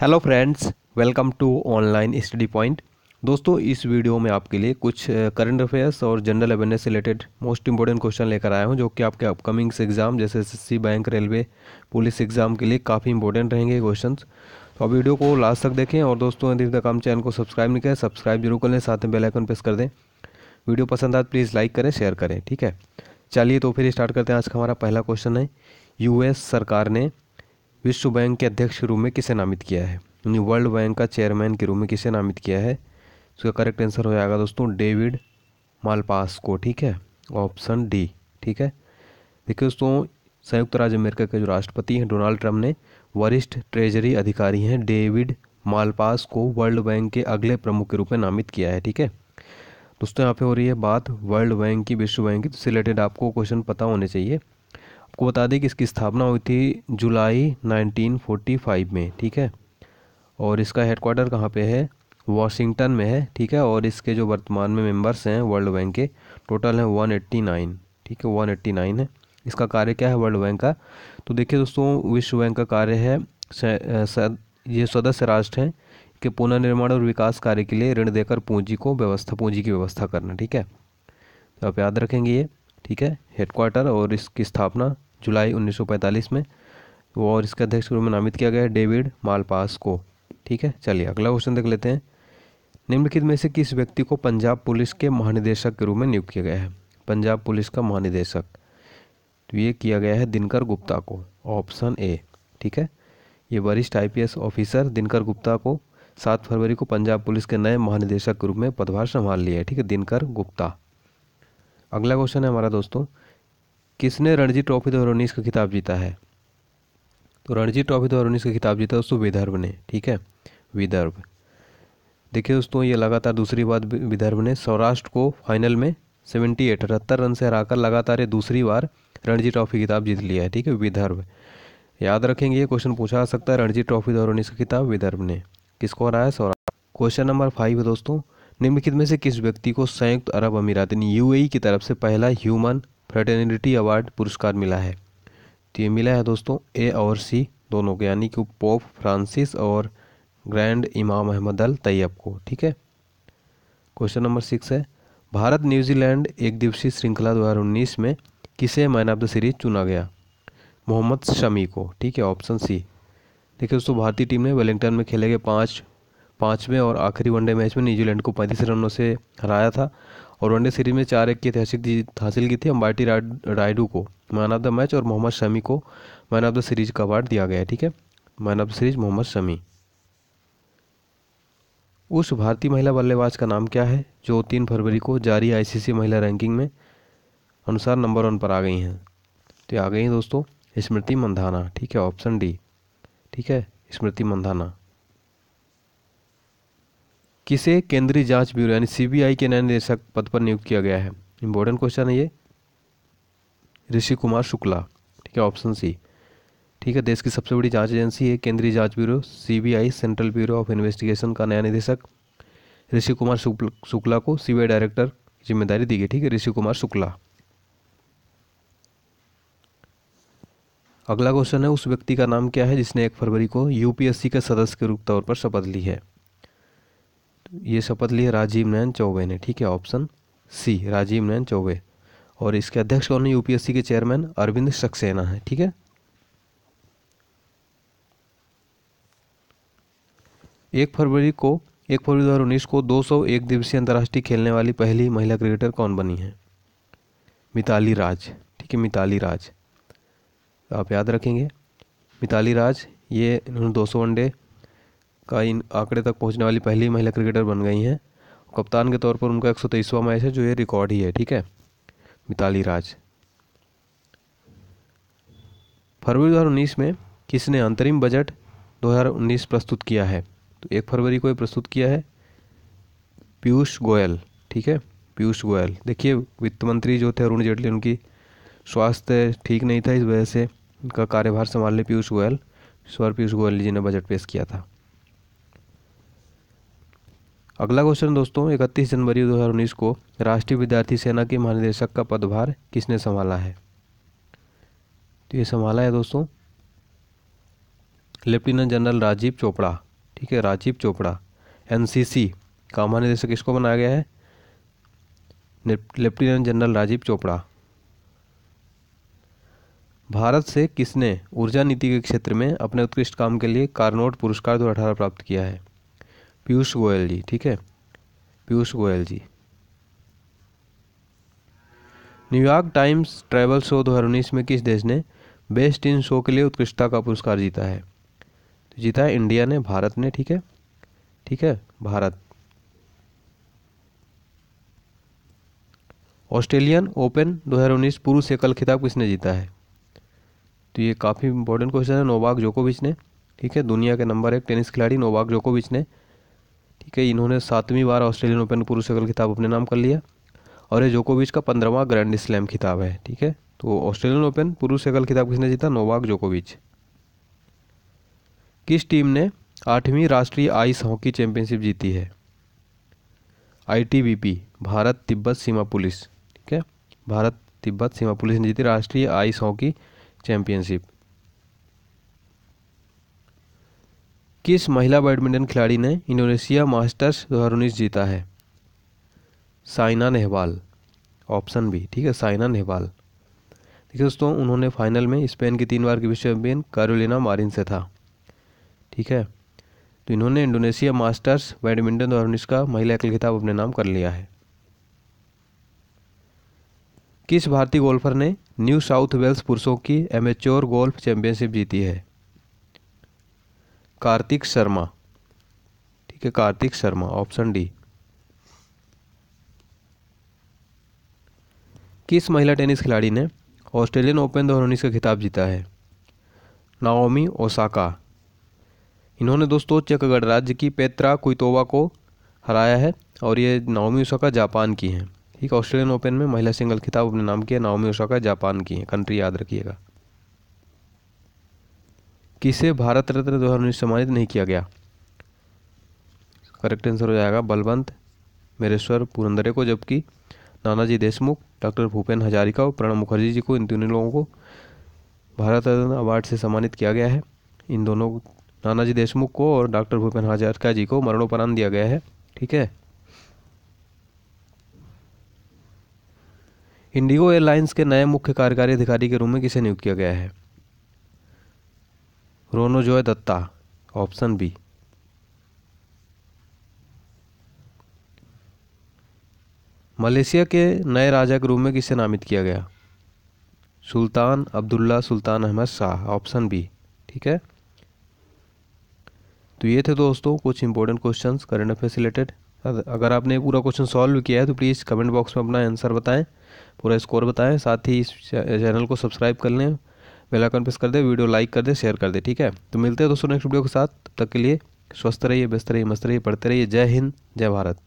hello friends welcome to Online Study Point दोस्तों इस video में आपके लिए कुछ करंट अफेयर्स और general awareness related most important question लेकर आया हूं जो कि आपके अपकमिंग एग्जाम जैसे एस बैंक रेलवे पुलिस एग्जाम के लिए काफ़ी इंपॉर्टेंट रहेंगे क्वेश्चन तो आप वीडियो को लास्ट तक देखें और दोस्तों यदि तक हम चैनल को सब्सक्राइब नहीं करें सब्सक्राइब जरूर कर लें साथ में बेलाइकन प्रेस कर दें वीडियो पसंद आए प्लीज़ तो लाइक करें शेयर करें ठीक है चलिए तो फिर स्टार्ट करते हैं आज का हमारा पहला क्वेश्चन है यूएस सरकार ने विश्व बैंक के अध्यक्ष के रूप में किसे नामित किया है यानी वर्ल्ड बैंक का चेयरमैन के रूप में किसे नामित किया है इसका करेक्ट आंसर हो जाएगा दोस्तों डेविड मालपास को ठीक है ऑप्शन डी ठीक है देखिए दोस्तों संयुक्त राज्य अमेरिका के जो राष्ट्रपति हैं डोनाल्ड ट्रंप ने वरिष्ठ ट्रेजरी अधिकारी हैं डेविड मालपास को वर्ल्ड बैंक के अगले प्रमुख के रूप में नामित किया है ठीक है दोस्तों यहाँ पे हो रही है बात वर्ल्ड बैंक की विश्व बैंक की तो रिलेटेड आपको क्वेश्चन पता होने चाहिए आपको बता दें कि इसकी स्थापना हुई थी जुलाई 1945 में ठीक है और इसका हेडक्वार्टर कहाँ पे है वाशिंगटन में है ठीक है और इसके जो वर्तमान में मेंबर्स हैं वर्ल्ड बैंक के टोटल हैं 189 ठीक है 189 है इसका कार्य क्या है वर्ल्ड बैंक का तो देखिए दोस्तों विश्व बैंक का कार्य है ये सदस्य राष्ट्र हैं के पुनर्निर्माण और विकास कार्य के लिए ऋण देकर पूंजी को व्यवस्था पूंजी की व्यवस्था करना ठीक है तो आप याद रखेंगे ये ठीक है हेडक्वार्टर और इसकी स्थापना जुलाई 1945 में और इसके अध्यक्ष के रूप में नामित किया गया डेविड मालपास को ठीक है चलिए अगला क्वेश्चन देख लेते हैं निम्नलिखित में से किस व्यक्ति को पंजाब पुलिस के महानिदेशक के रूप में नियुक्त किया गया है पंजाब पुलिस का महानिदेशक तो ये किया गया है दिनकर गुप्ता को ऑप्शन ए ठीक है ये वरिष्ठ आईपीएस ऑफिसर दिनकर गुप्ता को सात फरवरी को पंजाब पुलिस के नए महानिदेशक के रूप में पदभार संभाल लिया है ठीक है दिनकर गुप्ता अगला क्वेश्चन है हमारा दोस्तों किसने रणजी ट्रॉफी दो का खिताब जीता है तो रणजी ट्रॉफी दो का खिताब जीता दोस्तों विदर्भ ने ठीक है विदर्भ देखिए दोस्तों ये लगातार दूसरी बार विदर्भ ने सौराष्ट्र को फाइनल में सेवेंटी एट अठहत्तर रन से हराकर लगातार ये दूसरी बार रणजी ट्रॉफी खिताब जीत लिया है ठीक है विदर्भ याद रखेंगे ये क्वेश्चन पूछा जा सकता है रणजी ट्रॉफी दो का खिताब विदर्भ ने किसको हराया सौराष्ट्र क्वेश्चन नंबर फाइव है दोस्तों निम्नलिखित में से किस व्यक्ति को संयुक्त अरब अमीरात यानी यू e की तरफ से पहला ह्यूमन फ्रेटर्निटी अवार्ड पुरस्कार मिला है तो ये मिला है दोस्तों ए और सी दोनों को यानी कि पोप फ्रांसिस और ग्रैंड इमाम अहमद अल तैयब को ठीक है क्वेश्चन नंबर सिक्स है भारत न्यूजीलैंड एक दिवसीय श्रृंखला दो में किसे मैन ऑफ द सीरीज चुना गया मोहम्मद शमी को ठीक है ऑप्शन सी देखिए दोस्तों भारतीय टीम ने वेलिंगटन में खेले गए पाँच पाँचवें और आखिरी वनडे मैच में न्यूजीलैंड को पैंतीस रनों से हराया था और वनडे सीरीज में चार एक की ऐतिहासिक जीत हासिल की थी अम्बाटी रायडू को मैन ऑफ द मैच और मोहम्मद शमी को मैन ऑफ द सीरीज का अवार्ड दिया गया ठीक है man of the series Mohammed Shami उस भारतीय महिला बल्लेबाज का नाम क्या है जो तीन फरवरी को जारी आईसीसी महिला रैंकिंग में अनुसार नंबर वन पर आ गई हैं तो आ गई हैं दोस्तों स्मृति मंधाना ठीक है ऑप्शन डी ठीक है स्मृति मंधाना किसे केंद्रीय जांच ब्यूरो यानी सीबीआई के नए निदेशक पद पर नियुक्त किया गया है इंपॉर्टेंट क्वेश्चन है ये ऋषि कुमार शुक्ला ठीक है ऑप्शन सी ठीक है देश की सबसे बड़ी जांच एजेंसी है केंद्रीय जांच bureau CBI central bureau of investigation का नया निदेशक ऋषि कुमार शुक्ला को सीबीआई डायरेक्टर जिम्मेदारी दी गई ठीक है ऋषि कुमार शुक्ला अगला क्वेश्चन है उस व्यक्ति का नाम क्या है जिसने एक फरवरी को यूपीएससी के सदस्य के रूप तौर पर शपथ ली है ये शपथ लिए राजीव नयन चौबे ने ठीक है ऑप्शन सी राजीव नयन चौबे और इसके अध्यक्ष कौन है यूपीएससी के चेयरमैन अरविंद सक्सेना है ठीक है एक फरवरी को एक फरवरी दो हज़ार उन्नीस को दो सौ एक दिवसीय अंतर्राष्ट्रीय खेलने वाली पहली महिला क्रिकेटर कौन बनी है मिताली राज ठीक है मिताली राज आप याद रखेंगे मिताली राज ये इन्होंने दो सौ वनडे का इन आंकड़े तक पहुंचने वाली पहली महिला क्रिकेटर बन गई हैं कप्तान के तौर पर उनका एक सौ तेईसवा मैच है जो ये रिकॉर्ड ही है ठीक है मिताली राज फरवरी 2019 में किसने अंतरिम बजट 2019 प्रस्तुत किया है तो एक फरवरी को ये प्रस्तुत किया है पीयूष गोयल ठीक है पीयूष गोयल देखिए वित्त मंत्री जो थे अरुण जेटली उनकी स्वास्थ्य ठीक नहीं था इस वजह से उनका कार्यभार संभालने पीयूष गोयल स्वर पीयूष गोयल जी ने बजट पेश किया था अगला क्वेश्चन दोस्तों इकतीस जनवरी 2019 को राष्ट्रीय विद्यार्थी सेना के महानिदेशक का पदभार किसने संभाला है तो ये संभाला है दोस्तों लेफ्टिनेंट जनरल राजीव चोपड़ा ठीक है राजीव चोपड़ा एनसीसी का महानिदेशक किसको बनाया गया है लेफ्टिनेंट जनरल राजीव चोपड़ा भारत से किसने ऊर्जा नीति के क्षेत्र में अपने उत्कृष्ट काम के लिए कारनोट पुरस्कार दो प्राप्त किया है पीयूष गोयल जी ठीक है Piyush Goyal ji New York Times travel show दो में किस देश ने बेस्ट इन शो के लिए उत्कृष्टता का पुरस्कार जीता है तो जीता है इंडिया ने भारत ने ठीक है ठीक है भारत ऑस्ट्रेलियन ओपन 2019 पुरुष एकल खिताब किसने जीता है तो ये काफ़ी इंपॉर्टेंट क्वेश्चन है नोवाक जोकोविच ने ठीक है दुनिया के नंबर एक टेनिस खिलाड़ी नोवाक जोकोविच ने ठीक है इन्होंने सातवीं बार ऑस्ट्रेलियन ओपन पुरुष एकल खिताब अपने नाम कर लिया और ये जोकोविच का पंद्रहवां ग्रैंड स्लैम खिताब है ठीक है तो ऑस्ट्रेलियन ओपन पुरुष एकल खिताब किसने जीता नोवाक जोकोविच किस टीम ने आठवीं राष्ट्रीय आइस हॉकी चैंपियनशिप जीती है आईटीबीपी भारत तिब्बत सीमा पुलिस ठीक है भारत तिब्बत सीमा पुलिस ने जीती राष्ट्रीय आइस हॉकी चैंपियनशिप किस महिला बैडमिंटन खिलाड़ी ने इंडोनेशिया मास्टर्स दो जीता है साइना नेहवाल ऑप्शन बी ठीक है साइना नेहवाल देखिए दोस्तों उन्होंने फाइनल में स्पेन की तीन बार की विश्व चैंपियन कारोलिना मारिन से था ठीक है तो इन्होंने इंडोनेशिया मास्टर्स बैडमिंटन दो का महिला एकल खिताब अपने नाम कर लिया है किस भारतीय गोल्फर ने न्यू साउथ वेल्स पुरुषों की एमेच्योर गोल्फ चैंपियनशिप जीती है कार्तिक शर्मा ठीक है कार्तिक शर्मा ऑप्शन डी किस महिला टेनिस खिलाड़ी ने ऑस्ट्रेलियन ओपन दो का खिताब जीता है नाओमी ओसाका इन्होंने दोस्तों चेक गणराज्य की पेत्रा कुइतोवा को हराया है और ये नाओमी ओसाका जापान की हैं ठीक ऑस्ट्रेलियन ओपन में महिला सिंगल खिताब अपने नाम किया नाओमी ओसाका जापान की हैं कंट्री याद रखिएगा किसे भारत रत्न दो हज़ार सम्मानित नहीं किया गया करेक्ट आंसर हो जाएगा बलवंत मेरेश्वर पुरंदरे को जबकि नानाजी देशमुख डॉक्टर भूपेन हजारिका और प्रणब मुखर्जी जी को इन तीनों लोगों को भारत रत्न अवार्ड से सम्मानित किया गया है इन दोनों नानाजी देशमुख को और डॉक्टर भूपेन हजारिका जी को मरणोपरांत दिया गया है ठीक है इंडिगो एयरलाइंस के नए मुख्य कार्यकारी अधिकारी के रूप में किसे नियुक्त किया गया है Ronojoy Dutta option B Malaysia के नए राजा के रूप में किसे नामित किया गया Sultan Abdullah Sultan Ahmad Shah option B ठीक है तो ये थे दोस्तों कुछ इंपॉर्टेंट क्वेश्चंस करंट अफेयर से रिलेटेड अगर आपने पूरा क्वेश्चन सॉल्व किया है तो प्लीज़ कमेंट बॉक्स में अपना आंसर बताएं पूरा स्कोर बताएं साथ ही इस चैनल को सब्सक्राइब कर लें बेल आइकन प्रेस कर दे वीडियो लाइक कर दे शेयर कर दे ठीक है तो मिलते हैं दोस्तों नेक्स्ट वीडियो के साथ तब तक के लिए स्वस्थ रहिए व्यस्त रहिए मस्त रहिए पढ़ते रहिए जय हिंद जय भारत